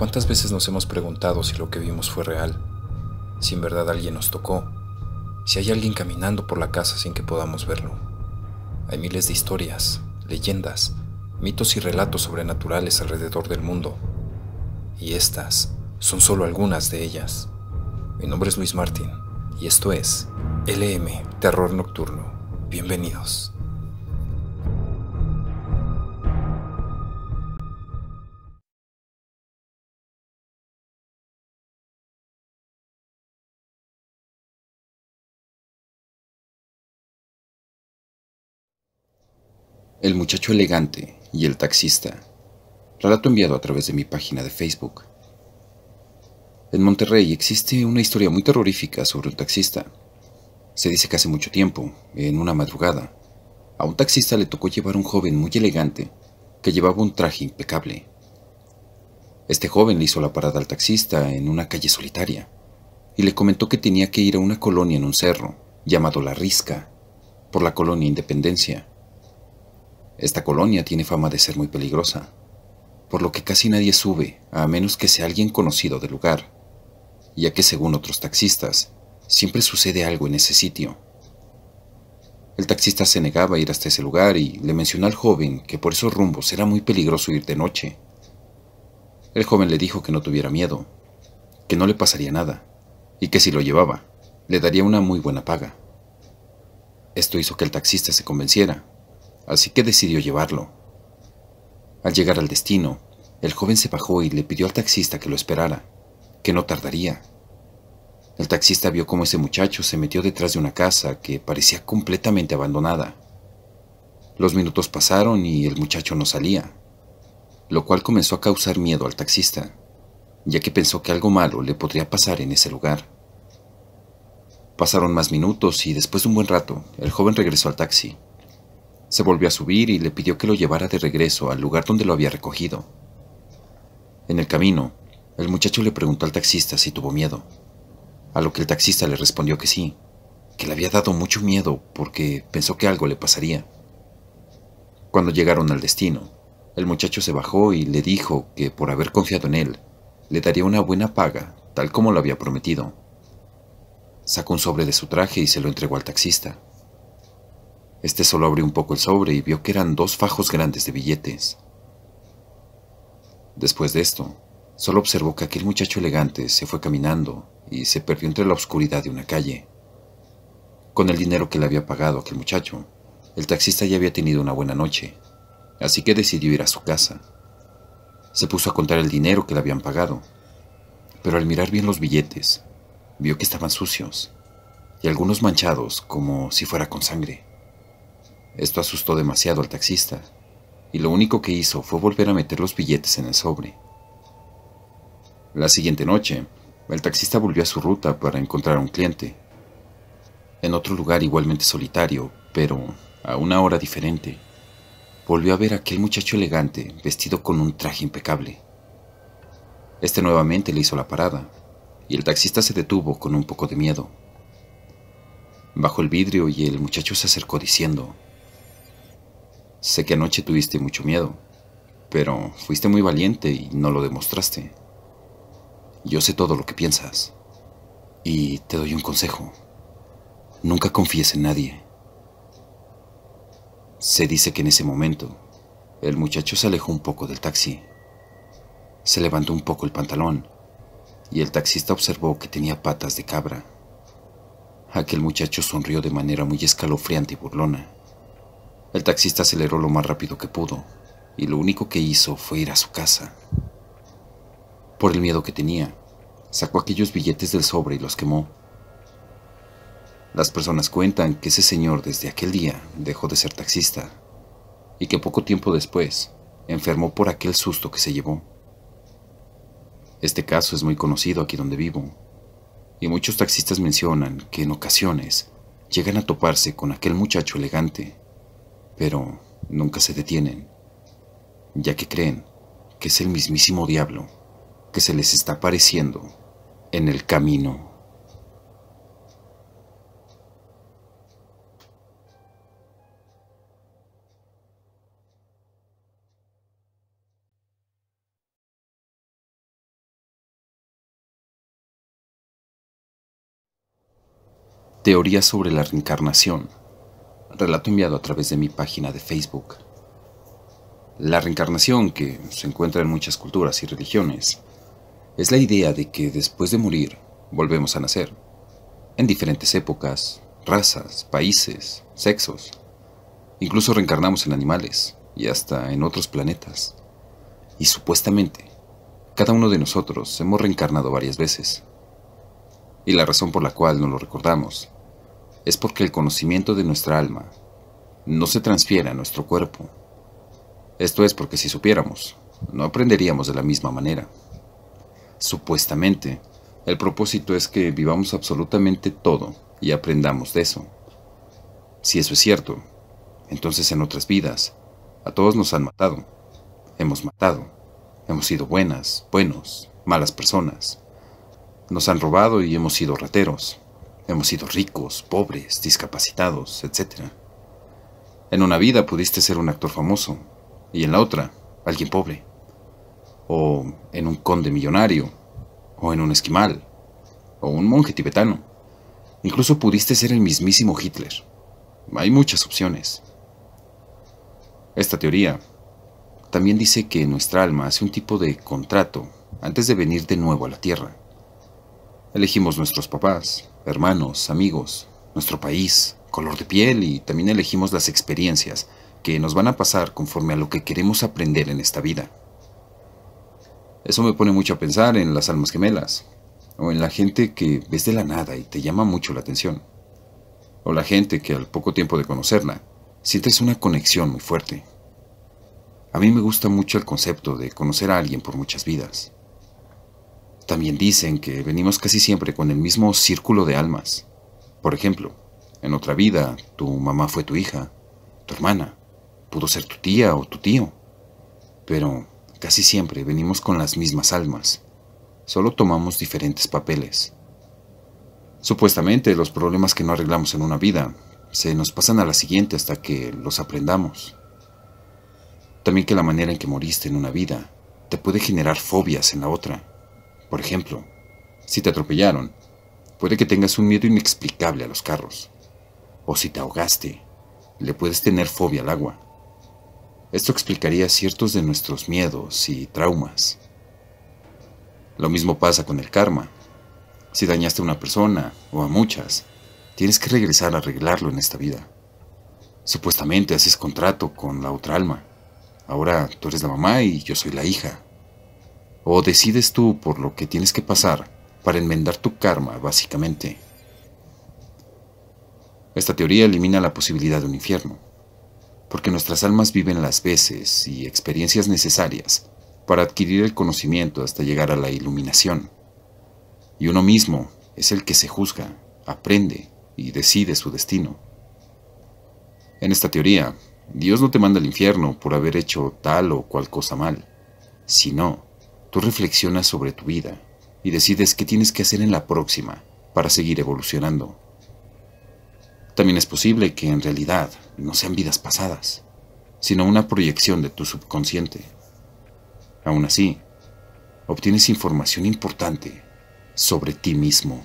¿Cuántas veces nos hemos preguntado si lo que vimos fue real? Si en verdad alguien nos tocó. Si hay alguien caminando por la casa sin que podamos verlo. Hay miles de historias, leyendas, mitos y relatos sobrenaturales alrededor del mundo. Y estas son solo algunas de ellas. Mi nombre es Luis Martín y esto es LM Terror Nocturno. Bienvenidos. El muchacho elegante y el taxista. Relato enviado a través de mi página de Facebook. En Monterrey existe una historia muy terrorífica sobre un taxista. Se dice que hace mucho tiempo, en una madrugada, a un taxista le tocó llevar un joven muy elegante que llevaba un traje impecable. Este joven le hizo la parada al taxista en una calle solitaria y le comentó que tenía que ir a una colonia en un cerro llamado La Risca, por la colonia Independencia esta colonia tiene fama de ser muy peligrosa, por lo que casi nadie sube, a menos que sea alguien conocido del lugar, ya que según otros taxistas, siempre sucede algo en ese sitio. El taxista se negaba a ir hasta ese lugar y le mencionó al joven que por esos rumbos era muy peligroso ir de noche. El joven le dijo que no tuviera miedo, que no le pasaría nada, y que si lo llevaba, le daría una muy buena paga. Esto hizo que el taxista se convenciera así que decidió llevarlo. Al llegar al destino, el joven se bajó y le pidió al taxista que lo esperara, que no tardaría. El taxista vio cómo ese muchacho se metió detrás de una casa que parecía completamente abandonada. Los minutos pasaron y el muchacho no salía, lo cual comenzó a causar miedo al taxista, ya que pensó que algo malo le podría pasar en ese lugar. Pasaron más minutos y después de un buen rato, el joven regresó al taxi se volvió a subir y le pidió que lo llevara de regreso al lugar donde lo había recogido. En el camino, el muchacho le preguntó al taxista si tuvo miedo, a lo que el taxista le respondió que sí, que le había dado mucho miedo porque pensó que algo le pasaría. Cuando llegaron al destino, el muchacho se bajó y le dijo que por haber confiado en él, le daría una buena paga, tal como lo había prometido. Sacó un sobre de su traje y se lo entregó al taxista. Este solo abrió un poco el sobre y vio que eran dos fajos grandes de billetes. Después de esto, solo observó que aquel muchacho elegante se fue caminando y se perdió entre la oscuridad de una calle. Con el dinero que le había pagado aquel muchacho, el taxista ya había tenido una buena noche, así que decidió ir a su casa. Se puso a contar el dinero que le habían pagado, pero al mirar bien los billetes, vio que estaban sucios y algunos manchados como si fuera con sangre. Esto asustó demasiado al taxista, y lo único que hizo fue volver a meter los billetes en el sobre. La siguiente noche, el taxista volvió a su ruta para encontrar a un cliente, en otro lugar igualmente solitario, pero a una hora diferente. Volvió a ver a aquel muchacho elegante, vestido con un traje impecable. Este nuevamente le hizo la parada, y el taxista se detuvo con un poco de miedo. Bajó el vidrio y el muchacho se acercó diciendo, Sé que anoche tuviste mucho miedo, pero fuiste muy valiente y no lo demostraste. Yo sé todo lo que piensas. Y te doy un consejo. Nunca confíes en nadie. Se dice que en ese momento, el muchacho se alejó un poco del taxi. Se levantó un poco el pantalón y el taxista observó que tenía patas de cabra. Aquel muchacho sonrió de manera muy escalofriante y burlona. El taxista aceleró lo más rápido que pudo y lo único que hizo fue ir a su casa. Por el miedo que tenía, sacó aquellos billetes del sobre y los quemó. Las personas cuentan que ese señor desde aquel día dejó de ser taxista y que poco tiempo después enfermó por aquel susto que se llevó. Este caso es muy conocido aquí donde vivo y muchos taxistas mencionan que en ocasiones llegan a toparse con aquel muchacho elegante pero nunca se detienen, ya que creen que es el mismísimo diablo que se les está apareciendo en el camino. Teoría sobre la reencarnación relato enviado a través de mi página de Facebook. La reencarnación, que se encuentra en muchas culturas y religiones, es la idea de que después de morir volvemos a nacer, en diferentes épocas, razas, países, sexos. Incluso reencarnamos en animales y hasta en otros planetas. Y supuestamente, cada uno de nosotros hemos reencarnado varias veces. Y la razón por la cual no lo recordamos es porque el conocimiento de nuestra alma no se transfiere a nuestro cuerpo. Esto es porque si supiéramos, no aprenderíamos de la misma manera. Supuestamente, el propósito es que vivamos absolutamente todo y aprendamos de eso. Si eso es cierto, entonces en otras vidas, a todos nos han matado. Hemos matado. Hemos sido buenas, buenos, malas personas. Nos han robado y hemos sido rateros. Hemos sido ricos, pobres, discapacitados, etc. En una vida pudiste ser un actor famoso y en la otra alguien pobre. O en un conde millonario, o en un esquimal, o un monje tibetano. Incluso pudiste ser el mismísimo Hitler. Hay muchas opciones. Esta teoría también dice que nuestra alma hace un tipo de contrato antes de venir de nuevo a la Tierra. Elegimos nuestros papás, hermanos, amigos, nuestro país, color de piel y también elegimos las experiencias que nos van a pasar conforme a lo que queremos aprender en esta vida. Eso me pone mucho a pensar en las almas gemelas, o en la gente que ves de la nada y te llama mucho la atención, o la gente que al poco tiempo de conocerla sientes una conexión muy fuerte. A mí me gusta mucho el concepto de conocer a alguien por muchas vidas. También dicen que venimos casi siempre con el mismo círculo de almas. Por ejemplo, en otra vida, tu mamá fue tu hija, tu hermana, pudo ser tu tía o tu tío. Pero casi siempre venimos con las mismas almas. Solo tomamos diferentes papeles. Supuestamente los problemas que no arreglamos en una vida se nos pasan a la siguiente hasta que los aprendamos. También que la manera en que moriste en una vida te puede generar fobias en la otra. Por ejemplo, si te atropellaron, puede que tengas un miedo inexplicable a los carros. O si te ahogaste, le puedes tener fobia al agua. Esto explicaría ciertos de nuestros miedos y traumas. Lo mismo pasa con el karma. Si dañaste a una persona o a muchas, tienes que regresar a arreglarlo en esta vida. Supuestamente haces contrato con la otra alma. Ahora tú eres la mamá y yo soy la hija. ¿O decides tú por lo que tienes que pasar para enmendar tu karma, básicamente? Esta teoría elimina la posibilidad de un infierno, porque nuestras almas viven las veces y experiencias necesarias para adquirir el conocimiento hasta llegar a la iluminación. Y uno mismo es el que se juzga, aprende y decide su destino. En esta teoría, Dios no te manda al infierno por haber hecho tal o cual cosa mal, sino Tú reflexionas sobre tu vida y decides qué tienes que hacer en la próxima para seguir evolucionando. También es posible que en realidad no sean vidas pasadas, sino una proyección de tu subconsciente. Aún así, obtienes información importante sobre ti mismo.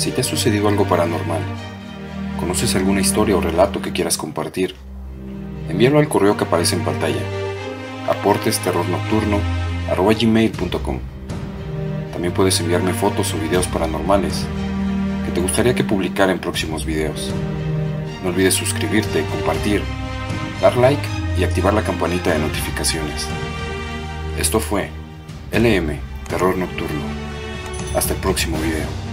si te ha sucedido algo paranormal, conoces alguna historia o relato que quieras compartir, envíalo al correo que aparece en pantalla, aportesterrornocturno.com. También puedes enviarme fotos o videos paranormales que te gustaría que publicara en próximos videos. No olvides suscribirte, compartir, dar like y activar la campanita de notificaciones. Esto fue LM, Terror Nocturno. Hasta el próximo video.